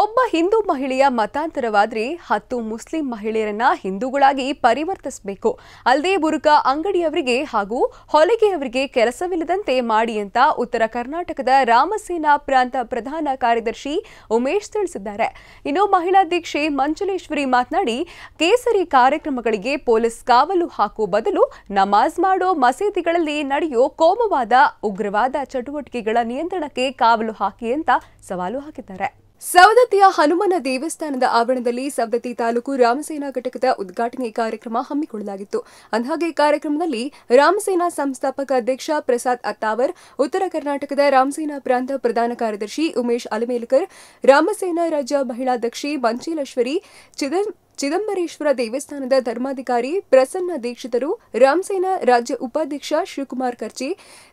ಒಬ್ಬ ಹಿಂದೂ ಮಹಿಳೆಯ ಮತಾಂತರವಾದರೆ ಹತ್ತು ಮುಸ್ಲಿಂ ಮಹಿಳೆಯರನ್ನ ಹಿಂದೂಗಳಾಗಿ ಪರಿವರ್ತಿಸಬೇಕು ಅಲ್ಲದೆ ಬುರುಕ ಅಂಗಡಿಯವರಿಗೆ ಹಾಗೂ ಹೊಲಿಗೆಯವರಿಗೆ ಕೆಲಸವಿಲ್ಲದಂತೆ ಮಾಡಿ ಅಂತ ಉತ್ತರ ಕರ್ನಾಟಕದ ರಾಮಸೇನಾ ಪ್ರಾಂತ ಪ್ರಧಾನ ಕಾರ್ಯದರ್ಶಿ ಉಮೇಶ್ ತಿಳಿಸಿದ್ದಾರೆ ಇನ್ನು ಮಹಿಳಾಧ್ಯಕ್ಷೆ ಮಂಜುಲೇಶ್ವರಿ ಮಾತನಾಡಿ ಕೇಸರಿ ಕಾರ್ಯಕ್ರಮಗಳಿಗೆ ಪೊಲೀಸ್ ಕಾವಲು ಹಾಕುವ ಬದಲು ನಮಾಜ್ ಮಾಡೋ ಮಸೀದಿಗಳಲ್ಲಿ ನಡೆಯೋ ಕೋಮವಾದ ಉಗ್ರವಾದ ಚಟುವಟಿಕೆಗಳ ನಿಯಂತ್ರಣಕ್ಕೆ ಕಾವಲು ಹಾಕಿ ಅಂತ ಸವಾಲು ಹಾಕಿದ್ದಾರೆ ಸವದತ್ತಿಯ ಹನುಮನ ದೇವಸ್ಥಾನದ ಆವರಣದಲ್ಲಿ ಸವದತ್ತಿ ತಾಲೂಕು ರಾಮಸೇನಾ ಘಟಕದ ಉದ್ಘಾಟನೆ ಕಾರ್ಯಕ್ರಮ ಹಮ್ಮಿಕೊಳ್ಳಲಾಗಿತ್ತು ಅಂದಹಾಗೆ ಕಾರ್ಯಕ್ರಮದಲ್ಲಿ ರಾಮಸೇನಾ ಸಂಸ್ಥಾಪಕ ಅಧ್ಯಕ್ಷ ಪ್ರಸಾದ್ ಅತ್ತಾವರ್ ಉತ್ತರ ಕರ್ನಾಟಕದ ರಾಮಸೇನಾ ಪ್ರಾಂತ ಪ್ರಧಾನ ಕಾರ್ಯದರ್ಶಿ ಉಮೇಶ್ ಅಲಮೇಲ್ಕರ್ ರಾಮಸೇನಾ ರಾಜ್ಯ ಮಹಿಳಾಧ್ಯಕ್ಷೆ ಮಂಚೇಲೇಶ್ವರಿ ಚಿದಂ ಚಿದಂಬರೇಶ್ವರ ದೇವಸ್ಥಾನದ ಧರ್ಮಾಧಿಕಾರಿ ಪ್ರಸನ್ನ ದೀಕ್ಷಿತರು ರಾಮಸೇನಾ ರಾಜ್ಯ ಉಪಾಧ್ಯಕ್ಷ ಶಿವಕುಮಾರ್ ಕರ್ಜಿ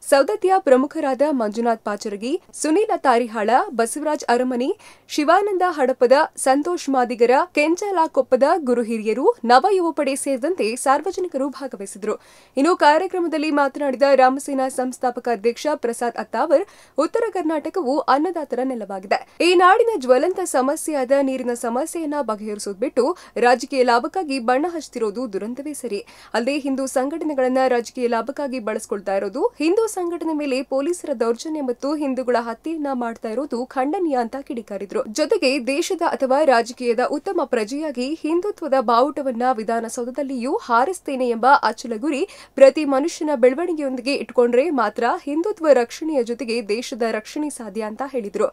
ಸೌದತ್ತಿಯ ಪ್ರಮುಖರಾದ ಮಂಜುನಾಥ್ ಪಾಚರಗಿ ಸುನೀಲ ತಾರಿಹಾಳ ಬಸವರಾಜ್ ಅರಮನಿ ಶಿವಾನಂದ ಹಡಪದ ಸಂತೋಷ್ ಮಾದಿಗರ ಕೆಂಚಲಾಕೊಪ್ಪದ ಗುರು ಹಿರಿಯರು ನವಯುವ ಪಡೆ ಸೇರಿದಂತೆ ಸಾರ್ವಜನಿಕರು ಭಾಗವಹಿಸಿದರು ಇನ್ನು ಕಾರ್ಯಕ್ರಮದಲ್ಲಿ ಮಾತನಾಡಿದ ರಾಮಸೇನಾ ಸಂಸ್ಥಾಪಕ ಅಧ್ಯಕ್ಷ ಪ್ರಸಾದ್ ಅತ್ತಾವರ್ ಉತ್ತರ ಕರ್ನಾಟಕವು ಅನ್ನದಾತರ ನೆಲವಾಗಿದೆ ಈ ನಾಡಿನ ಜ್ವಲಂತ ಸಮಸ್ಯೆಯಾದ ನೀರಿನ ಸಮಸ್ಯೆಯನ್ನ ಬಗೆಹರಿಸೋದು ಬಿಟ್ಟು ರಾಜಕೀಯ ಲಾಭಕ್ಕಾಗಿ ಬಣ್ಣ ಹಚ್ತಿರೋದು ದುರಂತವೇ ಸರಿ ಅಲ್ಲದೆ ಹಿಂದೂ ಸಂಘಟನೆಗಳನ್ನ ರಾಜಕೀಯ ಲಾಭಕ್ಕಾಗಿ ಬಳಸ್ಕೊಳ್ತಾ ಇರೋದು ಹಿಂದೂ ಸಂಘಟನೆ ಮೇಲೆ ಪೊಲೀಸರ ದೌರ್ಜನ್ಯ ಮತ್ತು ಹಿಂದೂಗಳ ಹತ್ಯೆಯನ್ನ ಮಾಡ್ತಾ ಇರೋದು ಖಂಡನೀಯ ಅಂತ ಕಿಡಿಕಾರಿದ್ರು ಜೊತೆಗೆ ದೇಶದ ಅಥವಾ ರಾಜಕೀಯದ ಉತ್ತಮ ಪ್ರಜೆಯಾಗಿ ಹಿಂದುತ್ವದ ಬಾವುಟವನ್ನ ವಿಧಾನಸೌಧದಲ್ಲಿಯೂ ಹಾರಿಸ್ತೇನೆ ಎಂಬ ಅಚಲ ಗುರಿ ಪ್ರತಿ ಮನುಷ್ಯನ ಬೆಳವಣಿಗೆಯೊಂದಿಗೆ ಇಟ್ಕೊಂಡ್ರೆ ಮಾತ್ರ ಹಿಂದುತ್ವ ರಕ್ಷಣೆಯ ಜೊತೆಗೆ ದೇಶದ ರಕ್ಷಣೆ ಸಾಧ್ಯ ಅಂತ ಹೇಳಿದ್ರು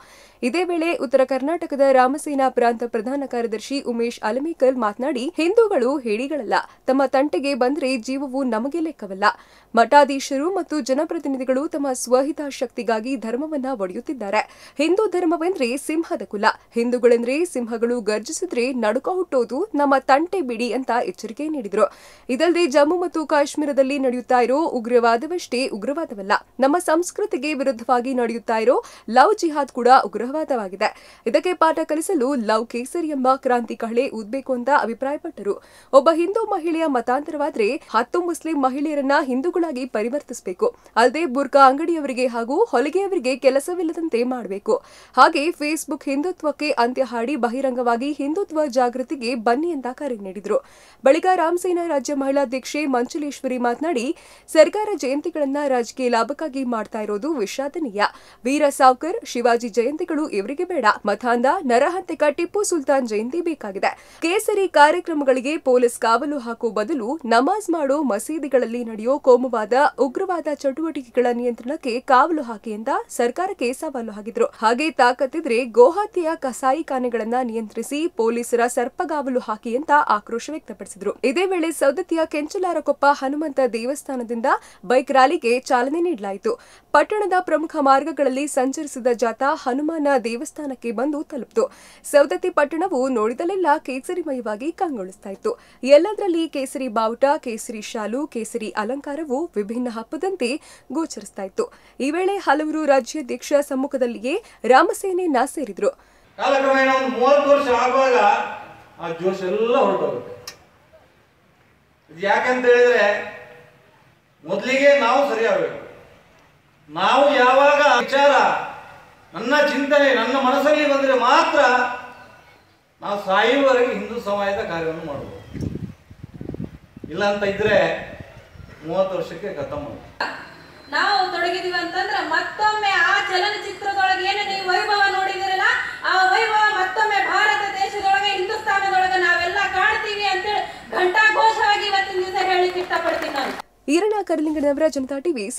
ಇದೇ ವೇಳೆ ಉತ್ತರ ಕರ್ನಾಟಕದ ರಾಮಸೇನಾ ಪ್ರಾಂತ ಪ್ರಧಾನ ಕಾರ್ಯದರ್ಶಿ ಉಮೇಶ್ ಅಲಮೇಕಲ್ ಪಾಟೀಲ್ ಮಾತನಾಡಿ ಹಿಂದೂಗಳು ಹೇಡಿಗಳಲ್ಲ ತಮ್ಮ ತಂಟೆಗೆ ಬಂದರೆ ಜೀವವು ನಮಗೆ ಲೆಕ್ಕವಲ್ಲ ಮಠಾಧೀಶರು ಮತ್ತು ಜನಪ್ರತಿನಿಧಿಗಳು ತಮ್ಮ ಶಕ್ತಿಗಾಗಿ ಧರ್ಮವನ್ನ ಒಡೆಯುತ್ತಿದ್ದಾರೆ ಹಿಂದೂ ಧರ್ಮವೆಂದ್ರೆ ಸಿಂಹದ ಕುಲ ಹಿಂದೂಗಳೆಂದ್ರೆ ಸಿಂಹಗಳು ಗರ್ಜಿಸಿದ್ರೆ ನಡುಕ ಹುಟ್ಟೋದು ನಮ್ಮ ತಂಟೆ ಬಿಡಿ ಅಂತ ಎಚ್ಚರಿಕೆ ನೀಡಿದರು ಇದಲ್ಲದೆ ಜಮ್ಮು ಮತ್ತು ಕಾಶ್ಮೀರದಲ್ಲಿ ನಡೆಯುತ್ತಾ ಇರೋ ಉಗ್ರವಾದವಷ್ಟೇ ಉಗ್ರವಾದವಲ್ಲ ನಮ್ಮ ಸಂಸ್ಕೃತಿಗೆ ವಿರುದ್ಧವಾಗಿ ನಡೆಯುತ್ತಾ ಇರೋ ಲವ್ ಜಿಹಾದ್ ಕೂಡ ಉಗ್ರವಾದವಾಗಿದೆ ಇದಕ್ಕೆ ಪಾಠ ಕಲಿಸಲು ಲವ್ ಕೇಸರಿ ಎಂಬ ಕ್ರಾಂತಿ ಕಹಳೆ ಉದ್ಬೇಕು ಕೊಂದ ಅಭಿಪ್ರಾಯಪಟ್ಟರು ಒಬ್ಬ ಹಿಂದೂ ಮಹಿಳೆಯ ಮತಾಂತರವಾದರೆ ಹತ್ತು ಮುಸ್ಲಿಂ ಮಹಿಳೆಯರನ್ನ ಹಿಂದೂಗಳಾಗಿ ಪರಿವರ್ತಿಸಬೇಕು ಅಲ್ಲದೆ ಬುರ್ಕಾ ಅಂಗಡಿಯವರಿಗೆ ಹಾಗೂ ಹೊಲಿಗೆಯವರಿಗೆ ಕೆಲಸವಿಲ್ಲದಂತೆ ಮಾಡಬೇಕು ಹಾಗೆ ಫೇಸ್ಬುಕ್ ಹಿಂದುತ್ವಕ್ಕೆ ಅಂತ್ಯ ಹಾಡಿ ಬಹಿರಂಗವಾಗಿ ಹಿಂದುತ್ವ ಜಾಗೃತಿಗೆ ಬನ್ನಿ ಅಂತ ಕರೆ ನೀಡಿದರು ಬಳಿಕ ರಾಮಸೇನಾ ರಾಜ್ಯ ಮಹಿಳಾಧ್ಯಕ್ಷೆ ಮಂಚಲೇಶ್ವರಿ ಮಾತನಾಡಿ ಸರ್ಕಾರ ಜಯಂತಿಗಳನ್ನ ರಾಜಕೀಯ ಲಾಭಕ್ಕಾಗಿ ಮಾಡ್ತಾ ಇರೋದು ವಿಷಾದನೀಯ ವೀರ ಸಾವ್ಕರ್ ಶಿವಾಜಿ ಜಯಂತಿಗಳು ಇವರಿಗೆ ಬೇಡ ಮತಾಂಧ ನರಹಂತಕ ಟಿಪ್ಪು ಸುಲ್ತಾನ್ ಜಯಂತಿ ಬೇಕಾಗಿದೆ ಸರಿ ಕಾರ್ಯಕ್ರಮಗಳಿಗೆ ಪೊಲೀಸ್ ಕಾವಲು ಹಾಕುವ ಬದಲು ನಮಾಜ್ ಮಾಡೋ ಮಸೀದಿಗಳಲ್ಲಿ ನಡೆಯೋ ಕೋಮುವಾದ ಉಗ್ರವಾದ ಚಟುವಟಿಕೆಗಳ ನಿಯಂತ್ರಣಕ್ಕೆ ಕಾವಲು ಹಾಕಿ ಅಂತ ಸರ್ಕಾರಕ್ಕೆ ಸವಾಲು ಹಾಕಿದ್ರು ಹಾಗೆ ತಾಕತ್ತಿದ್ರೆ ಗೋಹತ್ಯೆಯ ಕಸಾಯಿಖಾನೆಗಳನ್ನ ನಿಯಂತ್ರಿಸಿ ಪೊಲೀಸರ ಸರ್ಪಗಾವಲು ಹಾಕಿ ಅಂತ ಆಕ್ರೋಶ ವ್ಯಕ್ತಪಡಿಸಿದ್ರು ಇದೇ ವೇಳೆ ಸೌದತ್ತಿಯ ಕೆಂಚಲಾರಕೊಪ್ಪ ಹನುಮಂತ ದೇವಸ್ಥಾನದಿಂದ ಬೈಕ್ ರ್ಯಾಲಿಗೆ ಚಾಲನೆ ನೀಡಲಾಯಿತು ಪಟ್ಟಣದ ಪ್ರಮುಖ ಮಾರ್ಗಗಳಲ್ಲಿ ಸಂಚರಿಸಿದ ಜಾಥಾ ಹನುಮಾನ ದೇವಸ್ಥಾನಕ್ಕೆ ಬಂದು ತಲುಪಿತು ಸೌದತ್ತಿ ಪಟ್ಟಣವು ನೋಡಿದಲೆಲ್ಲ ಕೇಸರಿ ವರ್ಣಮಯವಾಗಿ ಕಂಗೊಳಿಸ್ತಾ ಇತ್ತು ಎಲ್ಲದರಲ್ಲಿ ಕೇಸರಿ ಬಾವುಟ ಕೇಸರಿ ಶಾಲು ಕೇಸರಿ ಅಲಂಕಾರವು ವಿಭಿನ್ನ ಹಬ್ಬದಂತೆ ಗೋಚರಿಸ್ತಾ ಇತ್ತು ಈ ವೇಳೆ ಹಲವರು ರಾಜ್ಯಾಧ್ಯಕ್ಷ ಸಮ್ಮುಖದಲ್ಲಿಯೇ ರಾಮಸೇನೆಯನ್ನ ಸೇರಿದ್ರು ಯಾಕಂತ ಹೇಳಿದ್ರೆ ಮೊದಲಿಗೆ ನಾವು ಸರಿಯಾಗಬೇಕು ನಾವು ಯಾವಾಗ ವಿಚಾರ ನನ್ನ ಚಿಂತನೆ ನನ್ನ ಮನಸ್ಸಲ್ಲಿ ಬಂದರೆ ಮಾತ್ರ ನಾವು ಸಾಯುವವರೆಗೆ ಹಿಂದೂ ಸಮಾಜದ ಕಾರ್ಯವನ್ನು ಮಾಡಬಹುದು ಇಲ್ಲ ಅಂತ ಇದ್ರೆ ಮೂವತ್ತು ವರ್ಷಕ್ಕೆ ಮಾಡ ನಾವು ತೊಡಗಿದೀವಿ ಅಂತಂದ್ರೆ ಮತ್ತೊಮ್ಮೆ ಆ ಚಲನಚಿತ್ರದೊಳಗೆ ಏನೇನು ನೀವು ವೈಭವ ನೋಡಿದಿರಲ್ಲ ಆ ವೈಭವ ಮತ್ತೊಮ್ಮೆ ಭಾರತ ದೇಶದೊಳಗೆ ಹಿಂದೂಸ್ತಾನದೊಳಗೆ ನಾವೆಲ್ಲ ಕಾಣ್ತೀವಿ ಅಂತೇಳಿ ಘಂಟಾಘೋಷವಾಗಿ ಇವತ್ತಿನ ದಿವಸ ಹೇಳಿಕ್ಕೆ ಇಷ್ಟಪಡ್ತೀನಿ ನಾನು ಈರಣ್ಣ ಕರ್ಲಿಂಗನವರ ಜನತಾ ಟಿವಿ